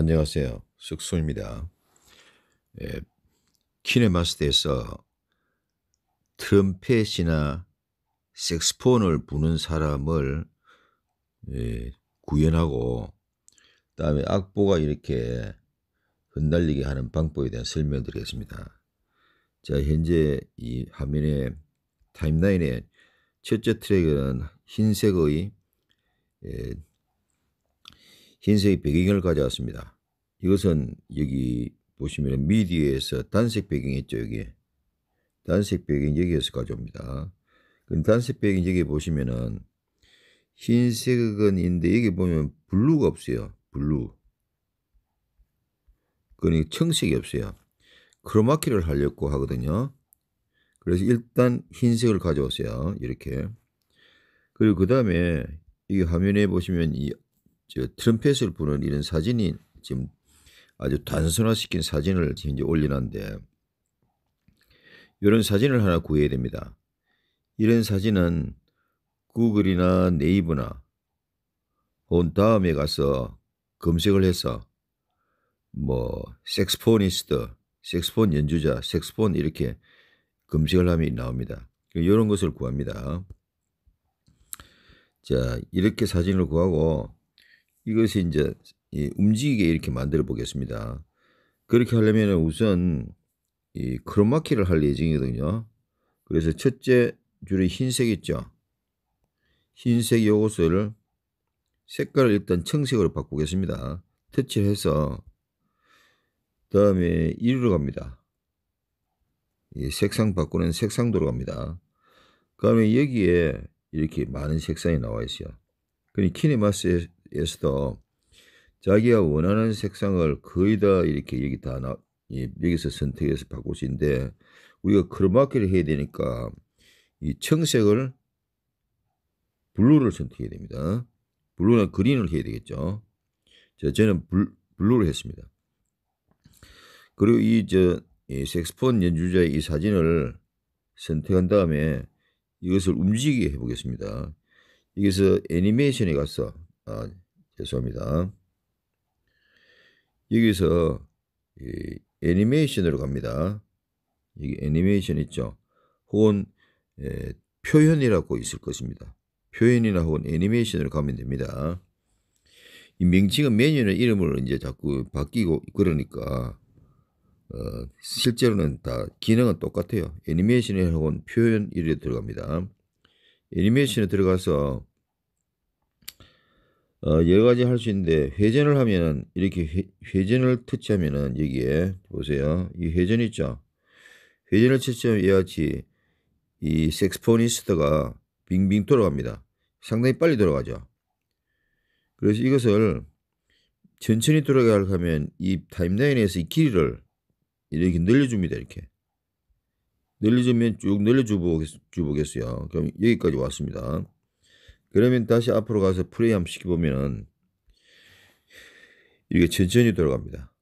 안녕하세요. 숙소입니다. 예, 키네마스터에서 트럼펫이나 섹스폰을 부는 사람을 예, 구현하고 그다음에 악보가 이렇게 흩날리게 하는 방법에 대한 설명드리겠습니다. 자 현재 이 화면에 타임라인에 첫째 트랙은 흰색의 예, 흰색의 배경을 가져왔습니다. 이것은 여기 보시면 미디에서 어 단색 배경이 있죠, 여기. 단색 배경 여기에서 가져옵니다. 단색 배경 여기 보시면은 흰색은 있는데 여기 보면 블루가 없어요. 블루. 그러니까 청색이 없어요. 크로마키를 하려고 하거든요. 그래서 일단 흰색을 가져오세요. 이렇게. 그리고 그 다음에 이 화면에 보시면 이 저 트럼펫을 부는 이런 사진이 지금 아주 단순화시킨 사진을 현재 올리는데 이런 사진을 하나 구해야 됩니다. 이런 사진은 구글이나 네이버나 온 다음에 가서 검색을 해서 뭐 섹스포니스트, 섹스폰 연주자, 섹스폰 이렇게 검색을 하면 나옵니다. 이런 것을 구합니다. 자 이렇게 사진을 구하고 이것이 이제 이 움직이게 이렇게 만들어 보겠습니다. 그렇게 하려면 우선 이 크로마키를 할 예정이거든요. 그래서 첫째 줄이 흰색 있죠. 흰색 요것을 색깔을 일단 청색으로 바꾸겠습니다. 터치해서 를 다음에 1로 갑니다. 예, 색상 바꾸는 색상도로 갑니다. 그다음에 여기에 이렇게 많은 색상이 나와 있어요. 그리 키네마스에서도 자기가 원하는 색상을 거의 다 이렇게 여기 다 나, 여기서 선택해서 바꿀 수 있는데 우리가 크로마키를 해야 되니까 이 청색을 블루를 선택해야 됩니다. 블루나 그린을 해야 되겠죠. 자, 저는 블, 블루를 했습니다. 그리고 이저 이 색스폰 연주자의 이 사진을 선택한 다음에 이것을 움직이게 해보겠습니다. 여기서 애니메이션에 가서 아 죄송합니다. 여기서 애니메이션으로 갑니다. 이게 애니메이션 있죠. 혹은 에, 표현이라고 있을 것입니다. 표현이나 혹은 애니메이션으로 가면 됩니다. 이 명칭은 메뉴는 이름으 이제 자꾸 바뀌고 그러니까 어, 실제로는 다 기능은 똑같아요. 애니메이션에 혹은 표현 이래 들어갑니다. 애니메이션에 들어가서 어, 여러 가지 할 수 있는데 회전을 하면은 이렇게 회, 회전을 터치하면은 여기에 보세요. 이 회전 있죠. 회전을 터치하면 이 같이 이 색스포니스트가 빙빙 돌아갑니다. 상당히 빨리 돌아가죠. 그래서 이것을 천천히 돌아가려 하면 이 타임라인에서 이 길이를 이렇게 늘려줍니다. 이렇게. 늘려주면 쭉 늘려주보겠어요. 그럼 여기까지 왔습니다. 그러면 다시 앞으로 가서 플레이 한번 시켜보면 은 이게 천천히 돌아갑니다.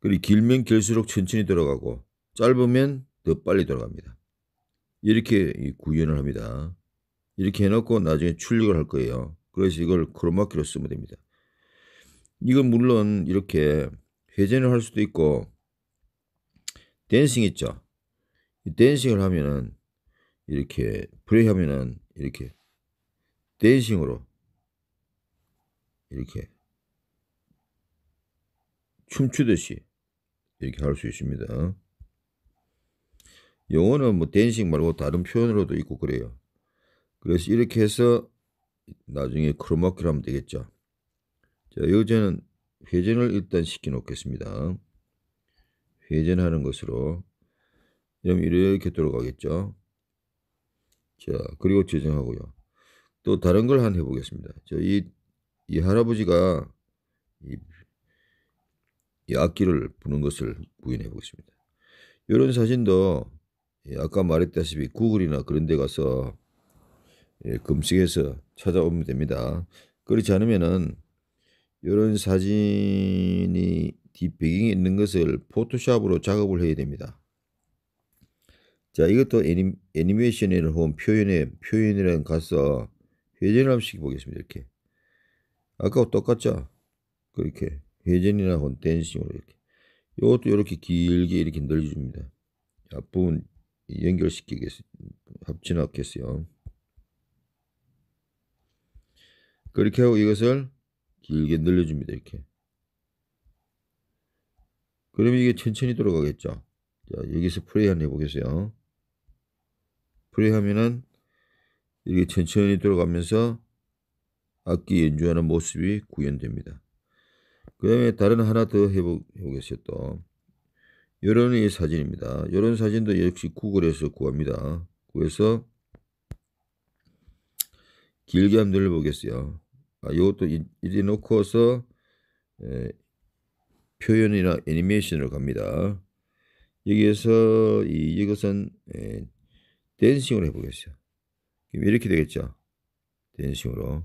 그리고 길면 길수록 천천히 돌아가고 짧으면 더 빨리 돌아갑니다. 이렇게 구현을 합니다. 이렇게 해놓고 나중에 출력을 할 거예요. 그래서 이걸 크로마키로 쓰면 됩니다. 이건 물론 이렇게 회전을 할 수도 있고 댄싱 있죠. 댄싱을 하면은 이렇게 플레이 하면은 이렇게 댄싱으로 이렇게 춤추듯이 이렇게 할 수 있습니다. 영어는 뭐 댄싱 말고 다른 표현으로도 있고 그래요. 그래서 이렇게 해서 나중에 크로마키를 하면 되겠죠. 자, 여기는 회전을 일단 시켜 놓겠습니다. 회전하는 것으로 이러면 이렇게 돌아가겠죠. 자, 그리고 재정하고요. 또 다른 걸 한 해보겠습니다. 저이 이 할아버지가 이, 이 악기를 부는 것을 부인해 보겠습니다. 이런 사진도 예, 아까 말했다시피 구글이나 그런 데 가서 예, 검색해서 찾아오면 됩니다. 그렇지 않으면은 이런 사진이 뒷배경에 있는 것을 포토샵으로 작업을 해야 됩니다. 자 이것도 애니, 애니메이션을 온 표현에 표현이랑 가서 회전을 한번 는식 보겠습니다. 이렇게. 아까와 똑같죠? 그렇게. 회전이나 댄싱으로 이렇게. 이것도 이렇게 길게 이렇게 늘려줍니다. 앞부분 연결시키겠어요. 합친하겠어요. 그렇게 하고 이것을 길게 늘려줍니다. 이렇게. 그러면 이게 천천히 돌아가겠죠. 자, 여기서 프레이 한번 해보겠어요. 프레이 하면은 이렇게 천천히 돌아가면서 악기 연주하는 모습이 구현됩니다. 그 다음에 다른 하나 더 해보, 해보겠어요 또. 요런 사진입니다. 요런 사진도 역시 구글에서 구합니다. 구해서 길게 한번 눌러보겠어요. 아, 요것도 이리 놓고서 에, 표현이나 애니메이션으로 갑니다. 여기에서 이, 이것은 에, 댄싱을 해보겠어요. 이렇게 되겠죠. 되는 식으로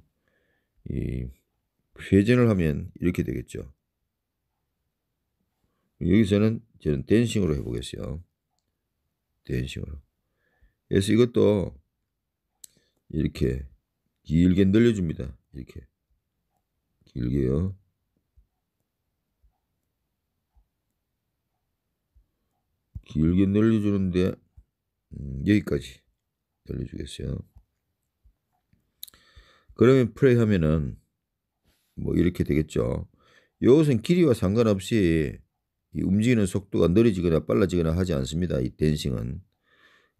이 회전을 하면 이렇게 되겠죠. 여기서는 저는 댄싱으로 해보겠어요. 댄싱으로. 그래서 이것도 이렇게 길게 늘려줍니다. 이렇게 길게요. 길게 늘려주는데 음, 여기까지 늘려주겠어요. 그러면 플레이 하면은 뭐 이렇게 되겠죠. 이것은 길이와 상관없이 움직이는 속도가 느려지거나 빨라지거나 하지 않습니다. 이 댄싱은.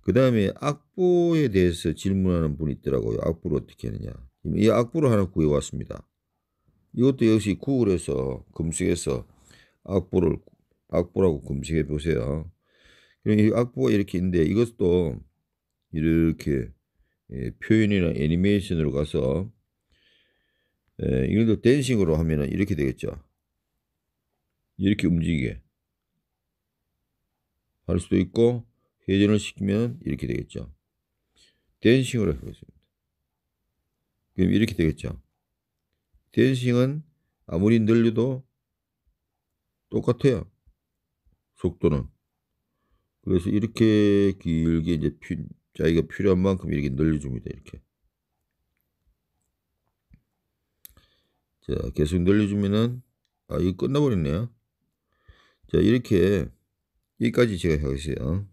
그 다음에 악보에 대해서 질문하는 분이 있더라고요. 악보를 어떻게 하느냐. 이 악보를 하나 구해왔습니다. 이것도 역시 구글에서 검색해서 악보를 악보라고 검색해 보세요. 이 악보가 이렇게 있는데 이것도 이렇게 예, 표현이나 애니메이션으로 가서 예, 이것도 댄싱으로 하면은 이렇게 되겠죠. 이렇게 움직이게 할 수도 있고 회전을 시키면 이렇게 되겠죠. 댄싱으로 해보겠습니다. 그럼 이렇게 되겠죠. 댄싱은 아무리 늘려도 똑같아요. 속도는. 그래서 이렇게 길게 이제 자, 이거 필요한 만큼 이렇게 늘려줍니다. 이렇게. 자, 계속 늘려주면은, 아, 이거 끝나버렸네요. 자, 이렇게, 여기까지 제가 하겠어요.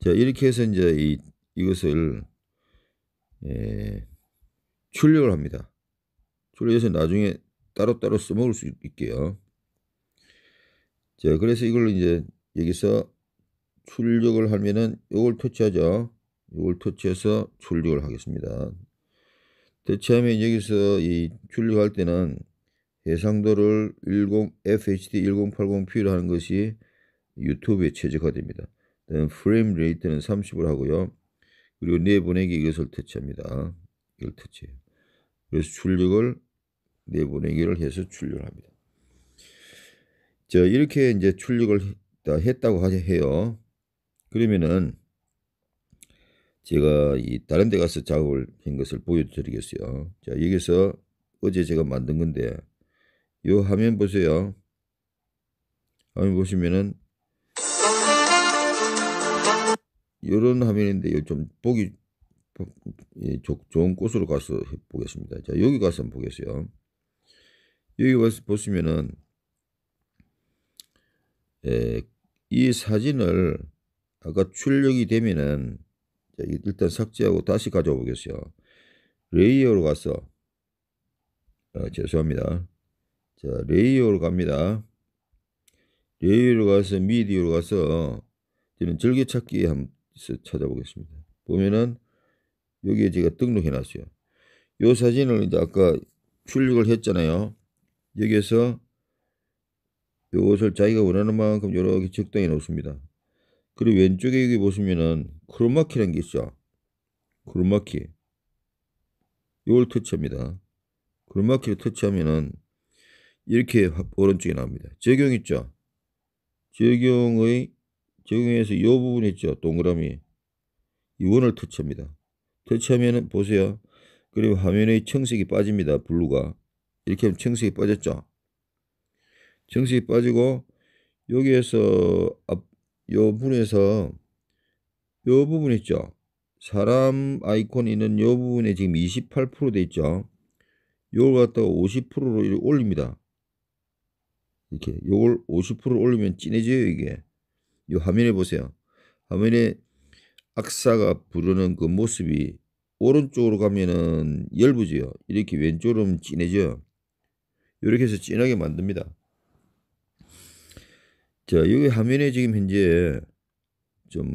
자, 이렇게 해서 이제 이, 이것을, 예, 출력을 합니다. 출력해서 나중에 따로따로 써먹을 수 있게요. 자, 그래서 이걸 이제 여기서 출력을 하면은 이걸 터치하죠. 이걸 터치해서 출력을 하겠습니다. 터체하면 여기서 이 출력할 때는 해상도를 10 FHD 1080p로 하는 것이 유튜브에 최적화 됩니다. 프레임 레이트는 30을 하고요. 그리고 내보내기 네 이것을 터치합니다. 이걸 터치해요. 그래서 출력을 내보내기를 네 해서 출력을 합니다. 자, 이렇게 이제 출력을 했다고 해요. 그러면은 제가 이 다른 데 가서 작업을 한 것을 보여드리겠어요. 자, 여기서 어제 제가 만든 건데 이 화면 보세요. 화면 보시면은 이런 화면인데 요좀 보기 예, 좋은 곳으로 가서 보겠습니다. 자, 여기 가서 한번 보겠어요. 여기 가서 보시면은 에, 예, 이 사진을 아까 출력이 되면은 일단 삭제하고 다시 가져와 보겠어요. 레이어로 가서 아, 죄송합니다. 자 레이어로 갑니다. 레이어로 가서 미디어로 가서 저는 즐겨찾기 한번 찾아보겠습니다. 보면은 여기에 제가 등록해 놨어요. 이 사진을 이제 아까 출력을 했잖아요. 여기에서 이것을 자기가 원하는 만큼 이렇게 적당히 놓습니다. 그리고 왼쪽에 여기 보시면은 크로마키란 게 있죠. 크로마키. 이걸 터치합니다. 크로마키를 터치하면은 이렇게 오른쪽에 나옵니다. 적용 있죠. 적용의 적용에서이 부분 있죠. 동그라미. 이 원을 터치합니다. 터치하면은 보세요. 그리고 화면의 청색이 빠집니다. 블루가. 이렇게 하면 청색이 빠졌죠. 청색이 빠지고 여기에서 앞요 분에서 요 부분 있죠. 사람 아이콘 있는 요 부분에 지금 28%돼 있죠. 요걸 갖다가 50%로 올립니다. 이렇게 요걸 50%로 올리면 진해져요 이게. 요 화면에 보세요. 화면에 악사가 부르는 그 모습이 오른쪽으로 가면은 열부지요. 이렇게 왼쪽으로 하면 진해져요. 이렇게 해서 진하게 만듭니다. 자, 여기 화면에 지금 현재 좀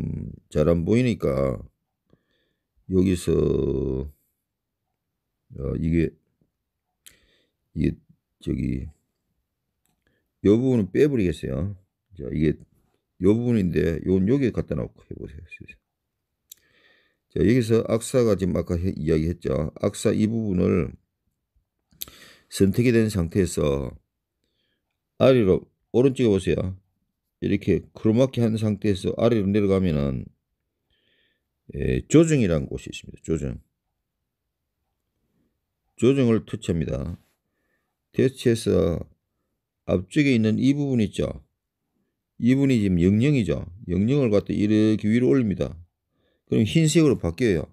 잘 안 보이니까 여기서 어, 이게 이게 저기 요 부분은 빼버리겠어요. 자, 이게 요 부분인데 요 여기 갖다 놓고 해보세요. 자, 여기서 악사가 지금 아까 해, 이야기했죠. 악사 이 부분을 선택이 된 상태에서 아래로 오른쪽에 보세요. 이렇게 크로마키 한 상태에서 아래로 내려가면은 예, 조정이라는 곳이 있습니다. 조정. 조정을 터치합니다. 터치해서 앞쪽에 있는 이 부분 있죠. 이 분이 지금 영영이죠. 영영을 갖다 이렇게 위로 올립니다. 그럼 흰색으로 바뀌어요.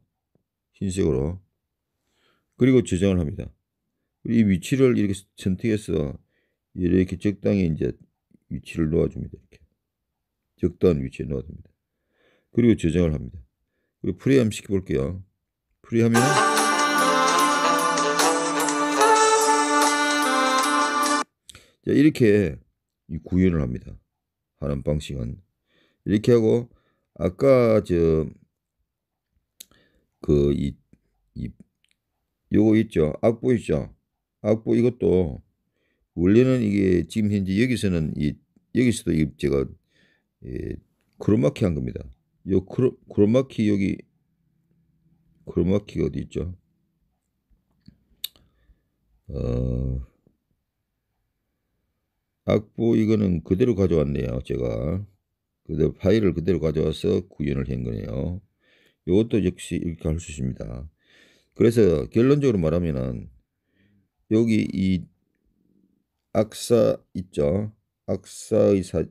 흰색으로. 그리고 저장을 합니다. 이 위치를 이렇게 선택해서 이렇게 적당히 이제 위치를 놓아줍니다. 이렇게. 적당한 위치에 놓아줍니다. 그리고 저장을 합니다. 그리고 프리함 시켜볼게요. 프리하면 자 이렇게 구현을 합니다. 하는 방식은 이렇게 하고 아까 저 그이이 요거 있죠 악보 있죠 악보 이것도 원래는 이게 지금 현재 여기서는 이 여기서도 이 제가 예, 크로마키 한 겁니다. 요 크로, 크로마키 여기 크로마키가 어디 있죠? 어, 악보 이거는 그대로 가져왔네요. 제가 그대로 파일을 그대로 가져와서 구현을 한 거네요. 이것도 역시 이렇게 할 수 있습니다. 그래서 결론적으로 말하면은 여기 이 악사 있죠. 악사의 사,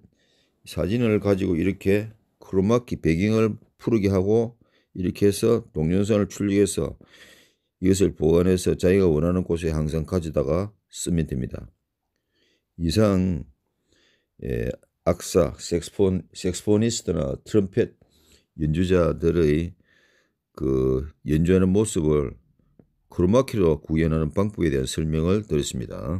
사진을 가지고 이렇게 크로마키 배경을 푸르게 하고 이렇게 해서 동영상을 출력해서 이것을 보관해서 자기가 원하는 곳에 항상 가져다가 쓰면 됩니다. 이상 예, 악사, 섹스폰 색스포니스트나 트럼펫 연주자들의 그 연주하는 모습을 크로마키로 구현하는 방법에 대한 설명을 드렸습니다.